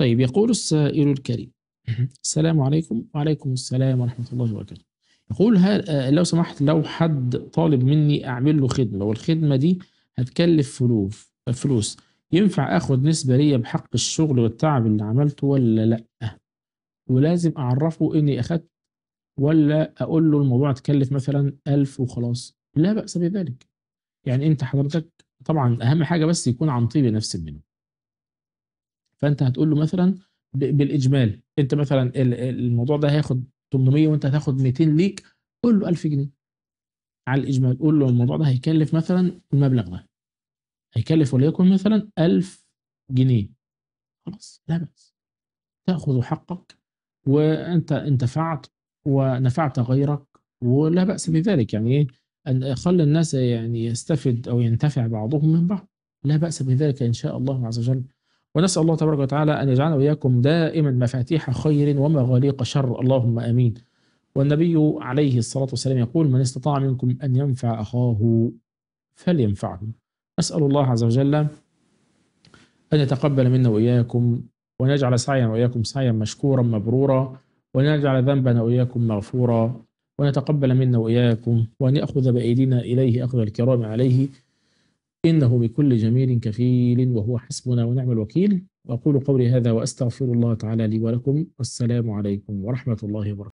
طيب يقول السائل الكريم السلام عليكم وعليكم السلام ورحمة الله وبركاته يقول هل آه، لو سمحت لو حد طالب مني أعمل له خدمة والخدمة دي هتكلف فلوس فلوس ينفع أخد نسبة ليا بحق الشغل والتعب اللي عملته ولا لأ ولازم أعرفه إني أخدت ولا أقول له الموضوع تكلف مثلا ألف وخلاص لا بأس بذلك يعني أنت حضرتك طبعا أهم حاجة بس يكون عن طيب نفس منه فانت هتقول له مثلا بالاجمال انت مثلا الموضوع ده هياخد 800 وانت هتاخد 200 ليك قول له 1000 جنيه على الاجمال قول له الموضوع ده هيكلف مثلا المبلغ ده هيكلف وليكن مثلا 1000 جنيه خلاص لا بأس تاخذ حقك وانت انتفعت ونفعت غيرك ولا بأس بذلك يعني ايه ان خلي الناس يعني يستفد او ينتفع بعضهم من بعض لا بأس بذلك ان شاء الله عز وجل ونسأل الله تبارك وتعالى أن يجعلنا وإياكم دائما مفاتيح خير ومغاليق شر اللهم آمين والنبي عليه الصلاة والسلام يقول من استطاع منكم أن ينفع أخاه فلينفعه أسأل الله عز وجل أن يتقبل منا وإياكم ونجعل سعينا وإياكم سعيا مشكورا مبرورا ونجعل ذنبنا وإياكم مغفورا ونتقبل منا وإياكم وأن يأخذ بأيدينا إليه أخذ الكرام عليه إنه بكل جميل كفيل وهو حسبنا ونعم الوكيل وأقول قولي هذا وأستغفر الله تعالى لي ولكم والسلام عليكم ورحمة الله وبركاته